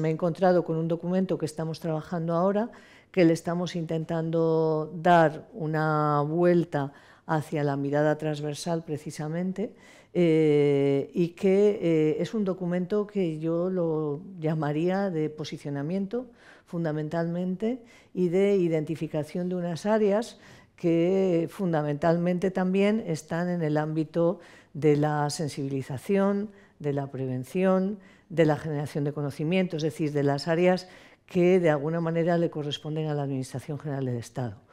Me he encontrado con un documento que estamos trabajando ahora, que le estamos intentando dar una vuelta hacia la mirada transversal precisamente, eh, y que eh, es un documento que yo lo llamaría de posicionamiento fundamentalmente y de identificación de unas áreas que fundamentalmente también están en el ámbito de la sensibilización, de la prevención, de la generación de conocimientos, es decir, de las áreas que de alguna manera le corresponden a la Administración General del Estado.